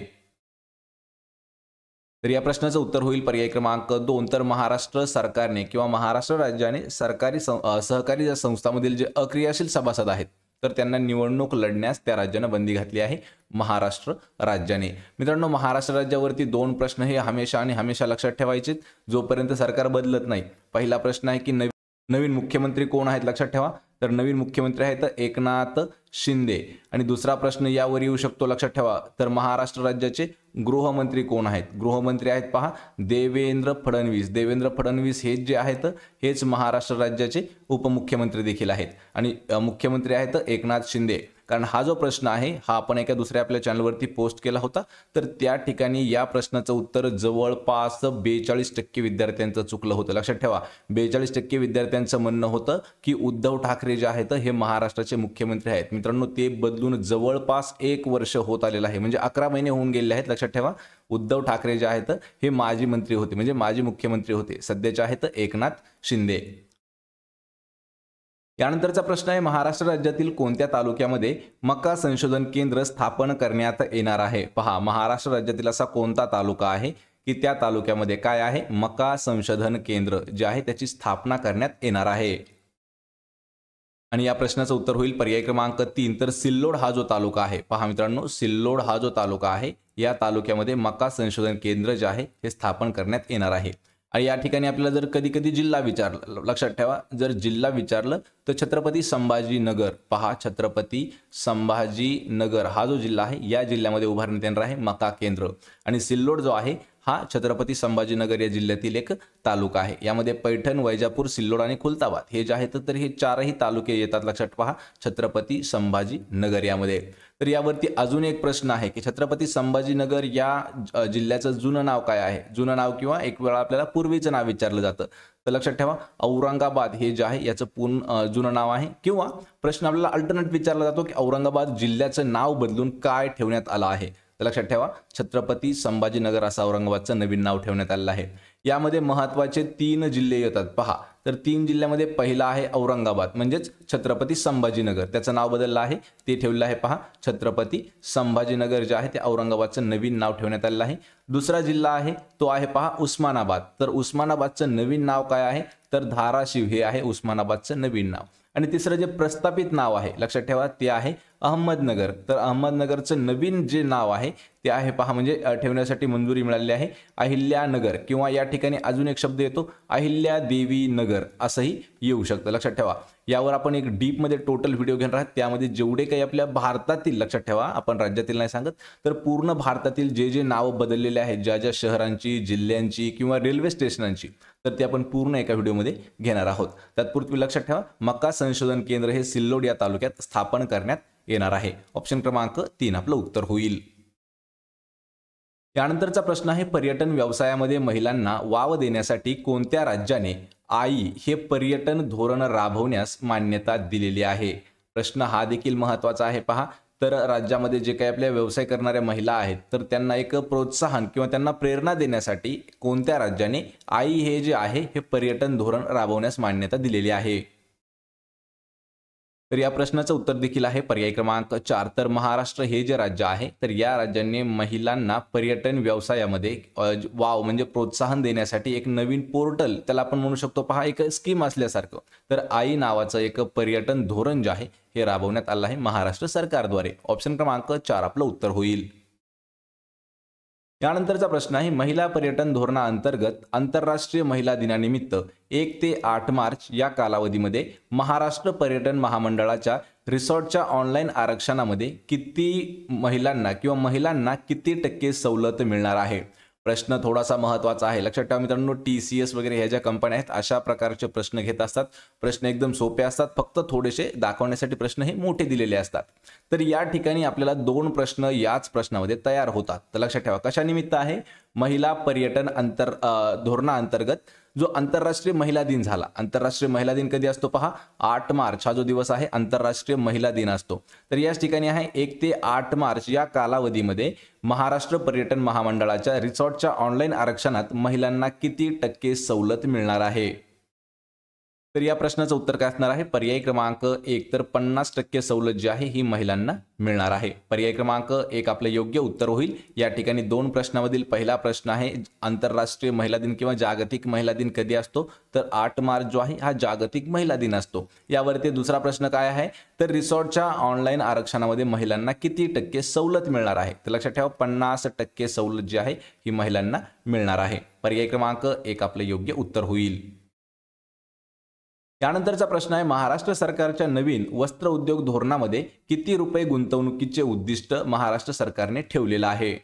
तर या प्रश्नाचं उत्तर होईल पर्याय क्रमांक दोन तर महाराष्ट्र सरकारने किंवा महाराष्ट्र राज्याने सरकारी सहकारी संस्थांमधील जे अक्रियाशील सभासद आहेत तर त्यांना निवडणूक लढण्यास त्या राज्यानं बंदी घातली आहे महाराष्ट्र राज्याने मित्रांनो महाराष्ट्र राज्यावरती दोन प्रश्न हे हमेशा आणि हमेशा लक्षात ठेवायचे जोपर्यंत सरकार बदलत नाही पहिला प्रश्न आहे की नवी नवीन मुख्यमंत्री कोण आहेत लक्षात ठेवा तर नवीन मुख्यमंत्री आहेत एकनाथ शिंदे आणि दुसरा प्रश्न यावर येऊ शकतो लक्षात ठेवा तर महाराष्ट्र राज्याचे गृहमंत्री कोण आहेत गृहमंत्री आहेत पहा देवेंद्र फडणवीस देवेंद्र फडणवीस हेच जे आहेत हेच महाराष्ट्र राज्याचे उपमुख्यमंत्री देखील आहेत आणि मुख्यमंत्री आहेत एकनाथ शिंदे कारण हा जो प्रश्न आहे हा आपण एका दुसऱ्या आपल्या चॅनलवरती पोस्ट केला होता तर त्या ठिकाणी या प्रश्नाचं उत्तर जवळपास बेचाळीस टक्के विद्यार्थ्यांचं चुकलं होतं लक्षात ठेवा बेचाळीस टक्के विद्यार्थ्यांचं म्हणणं होतं की उद्धव ठाकरे जे आहेत हे महाराष्ट्राचे मुख्यमंत्री आहेत मित्रांनो ते बदलून जवळपास एक वर्ष होत आलेलं आहे म्हणजे अकरा महिने होऊन गेले आहेत लक्षात ठेवा उद्धव ठाकरे जे आहेत हे माजी मंत्री होते म्हणजे माजी मुख्यमंत्री होते सध्याचे आहेत एकनाथ शिंदे यानंतरचा प्रश्न आहे महाराष्ट्र राज्यातील कोणत्या तालुक्यामध्ये मका संशोधन केंद्र स्थापन करण्यात येणार आहे पहा महाराष्ट्र राज्यातील असा कोणता तालुका आहे की त्या तालुक्यामध्ये काय आहे मका संशोधन केंद्र जे आहे त्याची स्थापना करण्यात येणार आहे आणि या प्रश्नाचं उत्तर होईल पर्याय क्रमांक तीन तर सिल्लोड हा जो तालुका आहे पहा मित्रांनो सिल्लोड हा जो तालुका आहे या तालुक्यामध्ये मका संशोधन केंद्र जे आहे हे स्थापन करण्यात येणार आहे आणि या ठिकाणी आपल्याला जर कधी कधी जिल्हा विचारला लक्षात ठेवा जर जिल्हा विचारलं तर छत्रपती संभाजीनगर पहा छत्रपती संभाजीनगर हा जो जिल्हा आहे या जिल्ह्यामध्ये उभारण्यात येणार आहे मका केंद्र आणि सिल्लोड जो आहे हा छत्रपती संभाजीनगर या जिल्ह्यातील एक तालुका आहे यामध्ये पैठण वैजापूर सिल्लोड आणि खुलताबाद हे जे आहेत तर हे चारही तालुके येतात लक्षात पहा छत्रपती संभाजीनगर यामध्ये तर यावरती अजून एक प्रश्न आहे की छत्रपती संभाजीनगर या जिल्ह्याचं जुनं नाव काय आहे जुनं नाव किंवा एक वेळा आपल्याला पूर्वीचं नाव विचारलं जातं तर लक्षात ठेवा औरंगाबाद हे जे आहे याचं पूर्ण जुनं नाव आहे किंवा प्रश्न आपल्याला अल्टरनेट विचारला जातो की औरंगाबाद जिल्ह्याचं नाव बदलून काय ठेवण्यात आलं आहे तर लक्षात ठेवा छत्रपती संभाजीनगर असं औरंगाबादचं नवीन नाव ठेवण्यात आलेलं आहे यामध्ये महत्त्वाचे तीन जिल्हे येतात पहा तर तीन जिल्ह्यामध्ये पहिला आहे औरंगाबाद म्हणजेच छत्रपती संभाजीनगर त्याचं नाव बदललं आहे ते ठेवलेलं आहे पहा छत्रपती संभाजीनगर जे आहे ते औरंगाबादचं नवीन नाव ठेवण्यात आलेलं आहे दुसरा जिल्हा आहे तो आहे पहा उस्मानाबाद तर उस्मानाबादचं नवीन नाव काय आहे तर धाराशिव हे आहे उस्मानाबादचं नवीन नाव आणि तिसरं जे प्रस्थापित नाव आहे लक्षात ठेवा ते आहे अहमदनगर तर अहमदनगरचं नवीन जे नाव आहे ते आहे पहा म्हणजे ठेवण्यासाठी मंजुरी मिळाली आहे अहिल्यानगर किंवा या ठिकाणी अजून एक शब्द येतो अहिल्या देवी नगर असंही येऊ शकतं लक्षात ठेवा यावर आपण एक डीपमध्ये टोटल व्हिडिओ घेणार आहात त्यामध्ये जेवढे काही आपल्या भारतातील लक्षात ठेवा आपण राज्यातील नाही सांगत तर पूर्ण भारतातील जे जे नावं बदललेले आहेत ज्या ज्या शहरांची जिल्ह्यांची किंवा रेल्वे स्टेशनांची तर ते आपण पूर्ण एका व्हिडिओमध्ये घेणार आहोत तत्पूर्वी लक्षात ठेवा मक्का संशोधन केंद्र हे सिल्लोड या तालुक्यात स्थापन करण्यात येणार आहे ऑप्शन क्रमांक तीन आपलं उत्तर होईल यानंतरचा प्रश्न आहे पर्यटन व्यवसायामध्ये महिलांना वाव देण्यासाठी कोणत्या राज्याने आई हे पर्यटन धोरण राबवण्यास मान्यता दिलेली आहे प्रश्न हा देखील महत्त्वाचा आहे पहा तर राज्यामध्ये जे काही आपल्या व्यवसाय करणाऱ्या महिला आहेत तर त्यांना एक प्रोत्साहन किंवा त्यांना प्रेरणा देण्यासाठी कोणत्या राज्याने आई हे जे आहे हे पर्यटन धोरण राबवण्यास मान्यता दिलेली आहे तर या प्रश्नाचं उत्तर देखील आहे पर्याय क्रमांक चार तर महाराष्ट्र हे जे राज्य आहे तर या राज्याने महिलांना पर्यटन व्यवसायामध्ये वाव म्हणजे प्रोत्साहन देण्यासाठी एक नवीन पोर्टल त्याला आपण म्हणू शकतो पहा एक स्कीम असल्यासारखं तर आई नावाचं एक पर्यटन धोरण जे आहे हे राबवण्यात आलं आहे महाराष्ट्र सरकारद्वारे ऑप्शन क्रमांक चार आपलं उत्तर होईल यानंतरचा प्रश्न आहे महिला पर्यटन धोरणाअंतर्गत आंतरराष्ट्रीय महिला दिनानिमित्त एक ते आठ मार्च या कालावधीमध्ये महाराष्ट्र पर्यटन महामंडळाच्या रिसॉर्टच्या ऑनलाईन आरक्षणामध्ये किती महिलांना किंवा महिलांना किती टक्के सवलत मिळणार आहे प्रश्न थोडासा महत्वाचा आहे लक्षात ठेवा मित्रांनो टी सी एस वगैरे ह्या ज्या कंपन्या आहेत अशा प्रकारचे प्रश्न घेत असतात प्रश्न एकदम सोपे असतात फक्त थोडेसे दाखवण्यासाठी प्रश्न हे मोठे दिलेले असतात तर या ठिकाणी आपल्याला दोन प्रश्न याच प्रश्नामध्ये तयार होतात तर लक्षात ठेवा कशा निमित्त आहे महिला पर्यटन अंतर धोरणाअंतर्गत जो आंतरराष्ट्रीय महिला दिन झाला आंतरराष्ट्रीय महिला दिन कधी असतो पहा आठ मार्च हा जो दिवस आहे आंतरराष्ट्रीय महिला दिन असतो तर याच ठिकाणी आहे एक ते आठ मार्च या कालावधीमध्ये महाराष्ट्र पर्यटन महामंडळाच्या रिसॉर्टच्या ऑनलाईन आरक्षणात महिलांना किती टक्के सवलत मिळणार आहे तर या प्रश्नाचं उत्तर काय असणार आहे पर्याय क्रमांक एक तर पन्नास टक्के सवलत जी आहे ही महिलांना मिळणार आहे पर्याय क्रमांक एक आपलं योग्य उत्तर होईल या ठिकाणी दोन प्रश्नामधील पहिला प्रश्न आहे आंतरराष्ट्रीय महिला दिन किंवा जागतिक महिला दिन कधी असतो तर आठ मार्च जो आहे हा जागतिक महिला दिन असतो यावरती दुसरा प्रश्न काय आहे तर रिसॉर्टच्या ऑनलाईन आरक्षणामध्ये महिलांना किती टक्के सवलत मिळणार आहे तर लक्षात ठेवा पन्नास टक्के सवलत जी आहे ही महिलांना मिळणार आहे पर्याय क्रमांक एक आपलं योग्य उत्तर होईल त्यानंतरचा प्रश्न आहे महाराष्ट्र सरकारच्या नवीन वस्त्र उद्योग धोरणामध्ये किती रुपये गुंतवणुकीचे उद्दिष्ट महाराष्ट्र सरकारने ठेवलेलं आहे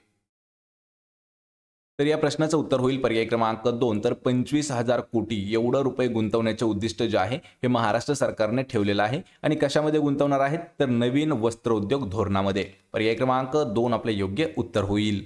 तर या प्रश्नाचं उत्तर होईल पर्याय क्रमांक दोन तर पंचवीस हजार कोटी एवढं रुपये गुंतवण्याचे उद्दिष्ट जे आहे हे महाराष्ट्र सरकारने ठेवलेलं आहे आणि कशामध्ये गुंतवणार आहेत तर नवीन वस्त्र उद्योग धोरणामध्ये पर्याय क्रमांक दोन आपले योग्य उत्तर होईल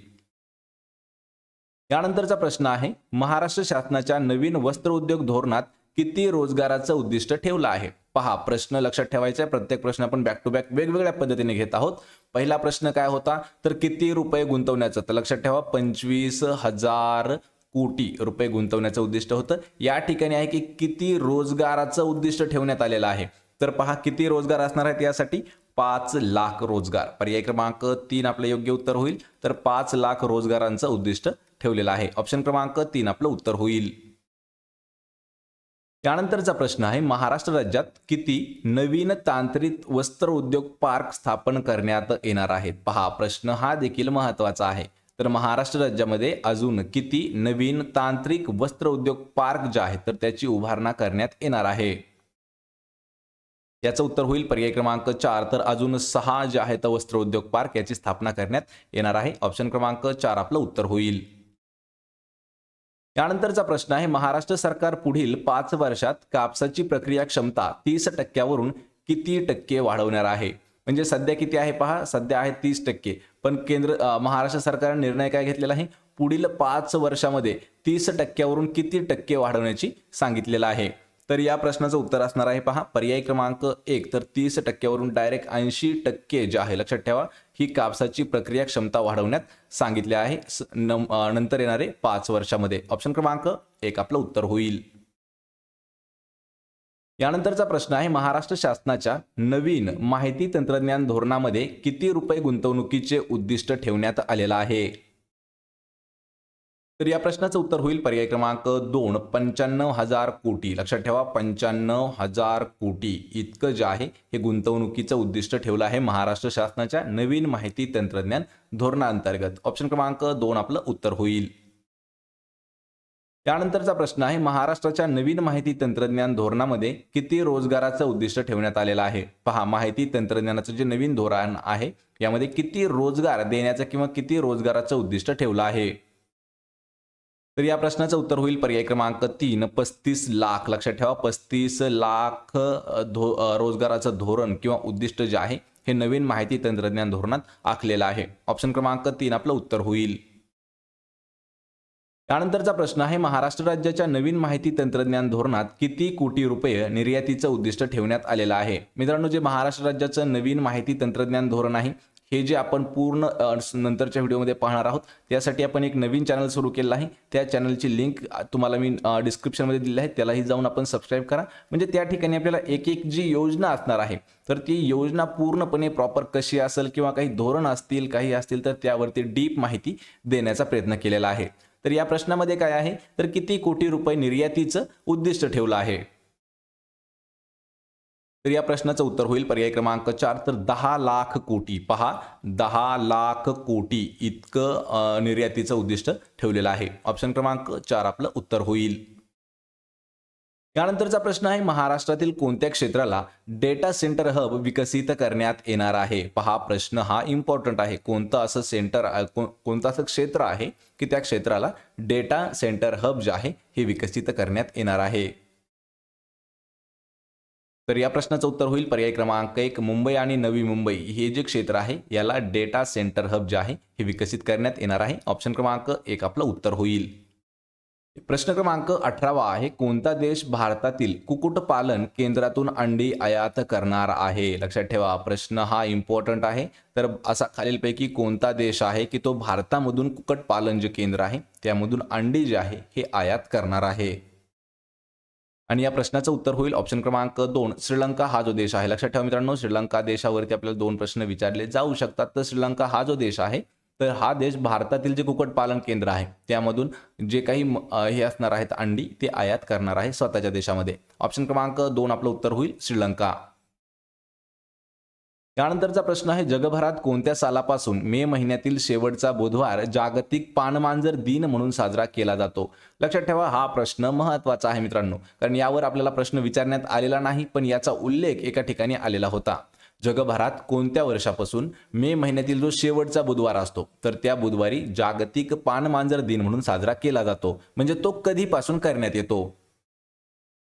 यानंतरचा प्रश्न आहे महाराष्ट्र शासनाच्या नवीन वस्त्र उद्योग धोरणात किती रोजगाराचं उद्दिष्ट ठेवलं आहे पहा प्रश्न लक्षात ठेवायचा आहे प्रत्येक प्रश्न आपण बॅक टू बॅक वेगवेगळ्या पद्धतीने घेत आहोत पहिला प्रश्न काय होता तर किती रुपये गुंतवण्याचं तर लक्षात ठेवा पंचवीस हजार कोटी रुपये गुंतवण्याचं उद्दिष्ट होतं या ठिकाणी आहे की किती रोजगाराचं उद्दिष्ट ठेवण्यात आलेलं आहे तर पहा किती रोजगार असणार आहेत यासाठी पाच लाख रोजगार पर्याय क्रमांक तीन आपलं योग्य उत्तर होईल तर पाच लाख रोजगारांचं उद्दिष्ट ठेवलेलं आहे ऑप्शन क्रमांक तीन आपलं उत्तर होईल त्यानंतरचा प्रश्न आहे महाराष्ट्र राज्यात किती नवीन तांत्रिक वस्त्र उद्योग पार्क स्थापन करण्यात येणार आहेत पहा प्रश्न हा देखील महत्वाचा आहे तर महाराष्ट्र राज्यामध्ये अजून किती नवीन तांत्रिक वस्त्र उद्योग पार्क जे आहेत तर त्याची उभारणा करण्यात येणार आहे याचं उत्तर होईल पर्याय क्रमांक चार तर अजून सहा जे आहेत वस्त्र उद्योग पार्क याची स्थापना करण्यात येणार आहे ऑप्शन क्रमांक चार आपलं उत्तर होईल यानंतरचा प्रश्न आहे महाराष्ट्र सरकार पुढील पाच वर्षात कापसाची प्रक्रिया क्षमता तीस टक्क्यावरून किती टक्के वाढवणार आहे म्हणजे सध्या किती आहे पहा सध्या आहे तीस टक्के पण केंद्र महाराष्ट्र सरकारने निर्णय काय घेतलेला आहे पुढील पाच वर्षामध्ये तीस टक्क्यावरून किती टक्के वाढवण्याची सांगितलेला आहे तर या प्रश्नाचं उत्तर असणार आहे पहा पर्याय क्रमांक एक तर तीस टक्क्यावरून डायरेक्ट ऐंशी टक्के जे आहे लक्षात ठेवा ही कापसाची प्रक्रिया क्षमता वाढवण्यात सांगितले आहे नंतर येणारे पाच वर्षामध्ये ऑप्शन क्रमांक एक आपलं उत्तर होईल यानंतरचा प्रश्न आहे महाराष्ट्र शासनाच्या नवीन माहिती तंत्रज्ञान धोरणामध्ये किती रुपये गुंतवणुकीचे उद्दिष्ट ठेवण्यात आलेलं आहे तर या प्रश्नाचं उत्तर होईल पर्याय क्रमांक दोन पंच्याण्णव हजार कोटी लक्षात ठेवा पंच्याण्णव हजार कोटी इतकं जे आहे हे गुंतवणुकीचं उद्दिष्ट ठेवलं आहे महाराष्ट्र शासनाच्या नवीन माहिती तंत्रज्ञान धोरणाअंतर्गत ऑप्शन क्रमांक दोन आपलं उत्तर होईल त्यानंतरचा प्रश्न आहे महाराष्ट्राच्या नवीन माहिती तंत्रज्ञान धोरणामध्ये किती रोजगाराचं उद्दिष्ट ठेवण्यात आलेलं आहे पहा माहिती तंत्रज्ञानाचं जे नवीन धोरण आहे यामध्ये किती रोजगार देण्याचं किंवा किती रोजगाराचं उद्दिष्ट ठेवलं आहे तर या प्रश्नाचं उत्तर होईल पर्याय क्रमांक तीन पस्तीस लाख लक्षात ठेवा पस्तीस लाख धो रोजगाराचं धोरण किंवा उद्दिष्ट जे आहे हे नवीन माहिती तंत्रज्ञान धोरणात आखलेलं आहे ऑप्शन क्रमांक तीन आपलं उत्तर होईल त्यानंतरचा प्रश्न आहे महाराष्ट्र राज्याच्या नवीन माहिती तंत्रज्ञान धोरणात किती कोटी रुपये निर्यातीचं उद्दिष्ट ठेवण्यात आलेलं आहे मित्रांनो जे महाराष्ट्र राज्याचं नवीन माहिती तंत्रज्ञान धोरण आहे हे जे आपण पूर्ण नंतरच्या व्हिडिओमध्ये पाहणार आहोत त्यासाठी आपण एक नवीन चॅनल सुरू केलं आहे त्या चॅनलची लिंक तुम्हाला मी डिस्क्रिप्शनमध्ये दिली आहे त्यालाही जाऊन आपण सबस्क्राईब करा म्हणजे त्या ठिकाणी आपल्याला एक एक जी योजना असणार आहे तर ती योजना पूर्णपणे प्रॉपर कशी असेल किंवा काही धोरण असतील काही असतील तर त्यावरती डीप माहिती देण्याचा प्रयत्न केलेला आहे तर या प्रश्नामध्ये काय आहे तर किती कोटी रुपये निर्यातीचं उद्दिष्ट ठेवलं आहे तर या प्रश्नाचं उत्तर होईल पर्याय क्रमांक चार तर दहा लाख कोटी पहा दहा लाख कोटी इतकं निर्यातीचं उद्दिष्ट ठेवलेलं आहे ऑप्शन क्रमांक चार आपलं उत्तर होईल यानंतरचा प्रश्न आहे महाराष्ट्रातील कोणत्या क्षेत्राला डेटा सेंटर हब विकसित करण्यात येणार आहे पहा प्रश्न हा इम्पॉर्टंट आहे कोणतं असं सेंटर कोणतं असं क्षेत्र आहे की त्या क्षेत्राला डेटा सेंटर हब जे आहे हे विकसित करण्यात येणार आहे तर या प्रश्नाचं उत्तर होईल पर्याय क्रमांक एक मुंबई आणि नवी मुंबई हे जे क्षेत्र आहे याला डेटा सेंटर हब जे आहे हे विकसित करण्यात येणार आहे ऑप्शन क्रमांक एक आपलं उत्तर होईल प्रश्न क्रमांक अठरावा आहे कोणता देश भारतातील कुक्कुटपालन केंद्रातून अंडी आयात करणार आहे लक्षात ठेवा प्रश्न हा इम्पॉर्टंट आहे तर असा खालीलपैकी कोणता देश आहे की तो भारतामधून कुक्कुटपालन जे केंद्र आहे त्यामधून अंडी जे आहे हे आयात करणार आहे आणि या प्रश्नाचं उत्तर होईल ऑप्शन क्रमांक दोन श्रीलंका हा जो देश आहे लक्षात ठेवा मित्रांनो श्रीलंका देशावरती आपल्याला दोन प्रश्न विचारले जाऊ शकतात तर श्रीलंका हा जो देश आहे तर हा देश भारतातील जे कुक्कुटपालन केंद्र आहे त्यामधून जे काही हे असणार आहेत अंडी ते आयात करणार आहे स्वतःच्या देशामध्ये ऑप्शन क्रमांक दोन आपलं उत्तर होईल श्रीलंका यानंतरचा प्रश्न आहे जगभरात कोणत्या सालापासून मे महिन्यातील शेवटचा बुधवार जागतिक पानमांजर दिन म्हणून साजरा केला जातो लक्षात ठेवा हा प्रश्न महत्वाचा आहे मित्रांनो कारण यावर आपल्याला प्रश्न विचारण्यात आलेला नाही पण याचा उल्लेख एका ठिकाणी आलेला होता जगभरात कोणत्या वर्षापासून मे महिन्यातील जो शेवटचा बुधवार असतो तर त्या बुधवारी जागतिक पानमांजर दिन म्हणून साजरा केला जातो म्हणजे तो कधीपासून करण्यात येतो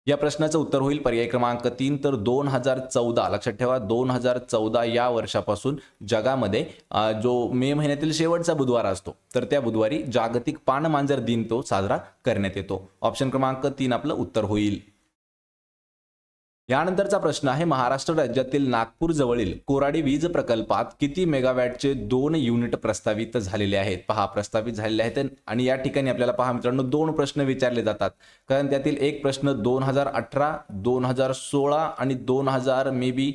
या प्रश्नाचं उत्तर होईल पर्याय क्रमांक तीन तर दोन हजार चौदा लक्षात ठेवा दोन हजार चौदा या वर्षापासून जगामध्ये जो मे महिन्यातील शेवटचा बुधवार असतो तर त्या बुधवारी जागतिक मांजर दिन तो साजरा करण्यात येतो ऑप्शन क्रमांक तीन आपलं उत्तर होईल यानंतरचा प्रश्न आहे महाराष्ट्र राज्यातील नागपूर जवळील कोराडी वीज प्रकल्पात किती मेगावॅटचे दोन युनिट प्रस्तावित झालेले आहेत पहा प्रस्तावित झालेले आहेत आणि या ठिकाणी आपल्याला पहा मित्रांनो दोन प्रश्न विचारले जातात कारण त्यातील एक प्रश्न दोन हजार अठरा दोन हजार सोळा आणि दोन हजार मे बी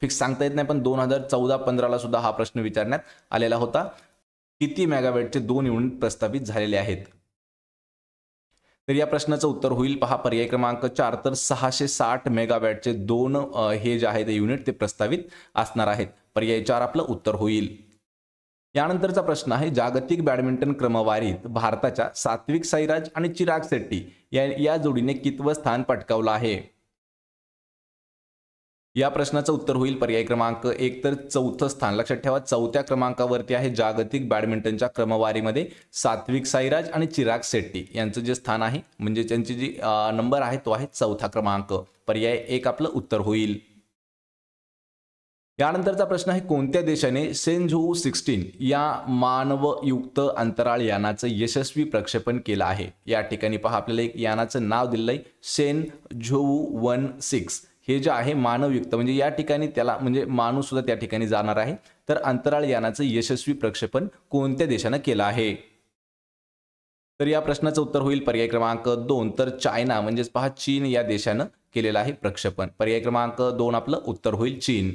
फिक्स सांगता येत नाही पण दोन हजार चौदा पंधराला सुद्धा हा प्रश्न विचारण्यात आलेला होता किती मेगावॅटचे दोन युनिट प्रस्तावित झालेले आहेत तर या प्रश्नाचं उत्तर होईल पहा पर्याय क्रमांक चार तर सहाशे साठ मेगावॅटचे दोन हे जे आहे ते युनिट ते प्रस्तावित असणार आहेत पर्याय चार आपलं उत्तर होईल यानंतरचा प्रश्न आहे जागतिक बॅडमिंटन क्रमवारीत भारताच्या सात्विक साईराज आणि चिराग शेट्टी या या जोडीने कितवं स्थान पटकावलं आहे या प्रश्नाचं उत्तर होईल पर्याय क्रमांक एक तर चौथं स्थान लक्षात ठेवा चौथ्या क्रमांकावरती आहे जागतिक बॅडमिंटनच्या क्रमवारीमध्ये सात्विक साईराज आणि चिराग शेट्टी यांचं जे स्थान आहे म्हणजे त्यांची जी नंबर आहे तो आहे चौथा क्रमांक पर्याय एक आपलं उत्तर होईल यानंतरचा प्रश्न आहे कोणत्या देशाने सेंझू सिक्स्टीन या मानवयुक्त अंतराळ यानाचं यशस्वी प्रक्षेपण केलं आहे या ठिकाणी पहा आपल्याला एक यानाचं नाव दिलं आहे सेन झोऊ वन सिक्स हे जे आहे मानवयुक्त म्हणजे या ठिकाणी त्याला म्हणजे माणूस सुद्धा त्या ठिकाणी जाणार आहे तर अंतराळ यानाचं यशस्वी प्रक्षेपण कोणत्या देशानं केलं आहे तर या प्रश्नाचं उत्तर होईल पर्याय क्रमांक दोन तर चायना म्हणजेच पहा चीन या देशानं केलेलं आहे प्रक्षेपण पर्याय क्रमांक दोन आपलं उत्तर होईल चीन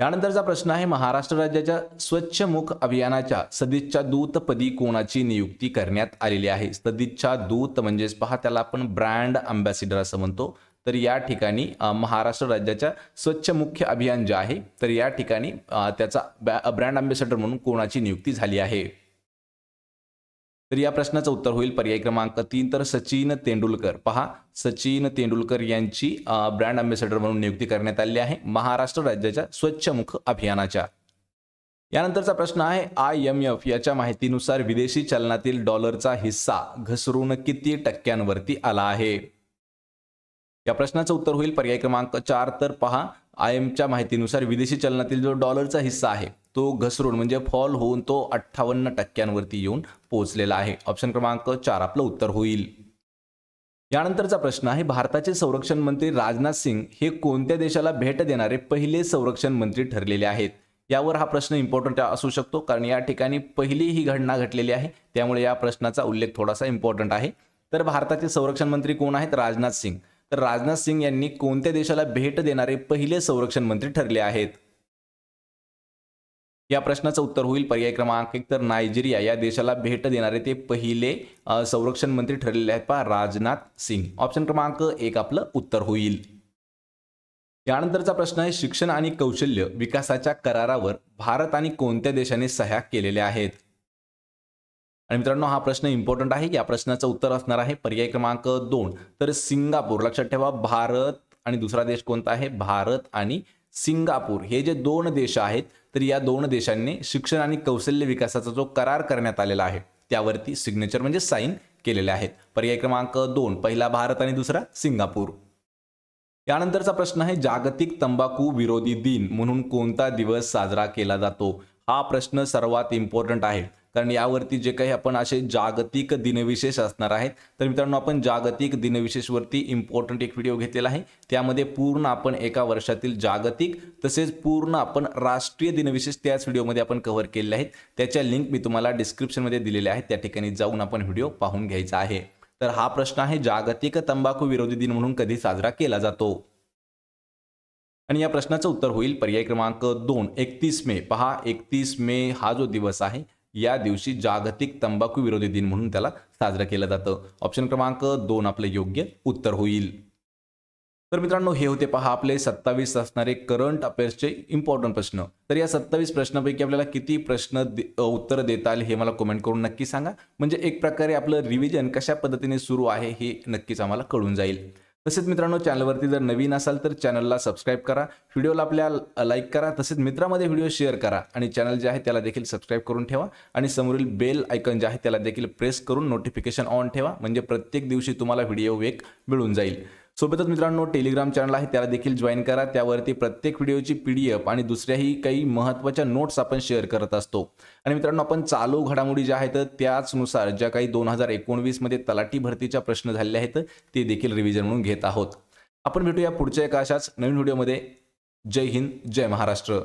यानंतरचा प्रश्न आहे महाराष्ट्र राज्याच्या स्वच्छ मुख अभियानाच्या सदिच्छा दूतपदी कोणाची नियुक्ती करण्यात आलेली आहे सदिच्छा दूत म्हणजेच पहा त्याला आपण ब्रँड अँबॅसिडर असं म्हणतो तर या ठिकाणी महाराष्ट्र राज्याच्या स्वच्छ मुख्य अभियान जे आहे तर या ठिकाणी त्याचा ब्रँड अँबॅसेडर म्हणून कोणाची नियुक्ती झाली आहे तर या प्रश्नाचं उत्तर होईल पर्याय क्रमांक तीन तर सचिन तेंडुलकर पहा सचिन तेंडुलकर यांची ब्रँड अँबॅसेडर म्हणून नियुक्ती करण्यात आली आहे महाराष्ट्र राज्याच्या स्वच्छ मुख अभियानाच्या यानंतरचा प्रश्न आहे आय एम एफ याच्या माहितीनुसार विदेशी चलनातील डॉलरचा हिस्सा घसरून किती टक्क्यांवरती आला आहे या प्रश्नाचं उत्तर होईल पर्याय क्रमांक चार तर पहा आय एमच्या माहितीनुसार विदेशी चलनातील जो डॉलरचा हिस्सा आहे तो घसरून म्हणजे फॉल होऊन तो अठ्ठावन्न टक्क्यांवरती येऊन पोहोचलेला आहे ऑप्शन क्रमांक चार आपलं उत्तर होईल यानंतरचा प्रश्न आहे भारताचे संरक्षण मंत्री राजनाथ सिंग हे कोणत्या देशाला भेट देणारे पहिले संरक्षण मंत्री ठरलेले आहेत यावर हा प्रश्न इम्पॉर्टंट असू शकतो कारण या ठिकाणी पहिली ही घटना घडलेली आहे त्यामुळे या प्रश्नाचा उल्लेख थोडासा इम्पॉर्टंट आहे तर भारताचे संरक्षण मंत्री कोण आहेत राजनाथ सिंग तर राजनाथ सिंग यांनी कोणत्या देशाला भेट देणारे पहिले संरक्षण मंत्री ठरले आहेत या प्रश्नाचं उत्तर होईल पर्याय क्रमांक एक तर नायजेरिया या देशाला भेट देणारे ते पहिले संरक्षण मंत्री ठरलेले आहेत पहा राजनाथ सिंग ऑप्शन क्रमांक एक आपलं उत्तर होईल यानंतरचा प्रश्न आहे शिक्षण आणि कौशल्य विकासाच्या करारावर भारत आणि कोणत्या देशाने सह्या केलेल्या आहेत आणि मित्रांनो हा प्रश्न इम्पॉर्टंट आहे या प्रश्नाचं उत्तर असणार आहे पर्याय क्रमांक दोन तर सिंगापूर लक्षात ठेवा भारत आणि दुसरा देश कोणता आहे भारत आणि सिंगापूर हे जे दोन देश आहेत तर या दोन देशांनी शिक्षण आणि कौशल्य विकासाचा जो करार करण्यात आलेला आहे त्यावरती सिग्नेचर म्हणजे साईन केलेले आहेत पर्याय क्रमांक दोन पहिला भारत आणि दुसरा सिंगापूर यानंतरचा प्रश्न आहे जागतिक तंबाखू विरोधी दिन म्हणून कोणता दिवस साजरा केला जातो हा प्रश्न सर्वात इम्पॉर्टंट आहे कारण यावरती जे काही आपण असे जागतिक दिनविशेष असणार आहेत तर मित्रांनो आपण जागतिक दिनविशेषवरती इम्पॉर्टंट एक व्हिडिओ घेतलेला आहे त्यामध्ये पूर्ण आपण एका वर्षातील जागतिक तसेच पूर्ण आपण राष्ट्रीय दिनविशेष त्याच व्हिडिओमध्ये आपण कव्हर केलेले आहेत त्याच्या लिंक मी तुम्हाला डिस्क्रिप्शनमध्ये दिलेल्या आहेत त्या ठिकाणी जाऊन आपण व्हिडिओ पाहून घ्यायचा आहे तर हा प्रश्न आहे जागतिक तंबाखू विरोधी दिन म्हणून कधी साजरा केला जातो आणि या प्रश्नाचं उत्तर होईल पर्याय क्रमांक दोन एकतीस मे पहा एकतीस मे हा जो दिवस आहे या दिवशी जागतिक तंबाखू विरोधी दिन म्हणून त्याला साजरा केलं जातं ऑप्शन क्रमांक दोन आपलं योग्य उत्तर होईल तर मित्रांनो हे होते पहा आपले सत्तावीस असणारे करंट अफेअर्सचे इम्पॉर्टंट प्रश्न तर या सत्तावीस प्रश्नापैकी आपल्याला किती प्रश्न उत्तर देता आले हे मला कमेंट करून नक्की सांगा म्हणजे एक प्रकारे आपलं रिव्हिजन कशा पद्धतीने सुरू आहे हे नक्कीच आम्हाला कळून जाईल तसेच मित्रांनो चॅनलवरती जर नवीन असाल तर चॅनलला सबस्क्राईब करा व्हिडिओला आपल्या लाईक करा तसेच मित्रामध्ये व्हिडिओ शेअर करा आणि चॅनल जे आहे त्याला देखील सबस्क्राईब करून ठेवा आणि समोरील बेल आयकन जे आहे त्याला देखील प्रेस करून नोटिफिकेशन ऑन ठेवा म्हणजे प्रत्येक दिवशी तुम्हाला व्हिडिओ एक मिळून जाईल सोबतच मित्रांनो टेलिग्राम चॅनल आहे त्याला देखील जॉईन करा त्यावरती प्रत्येक व्हिडिओची पी डी एफ आणि दुसऱ्याही काही महत्त्वाच्या नोट्स आपण शेअर करत असतो आणि मित्रांनो आपण चालू घडामोडी ज्या आहेत त्याचनुसार ज्या काही दोन हजार एकोणवीसमध्ये तलाठी भरतीच्या प्रश्न झाले आहेत ते देखील रिव्हिजन म्हणून घेत आहोत आपण भेटूया पुढच्या एका अशाच नवीन व्हिडिओमध्ये जय हिंद जय महाराष्ट्र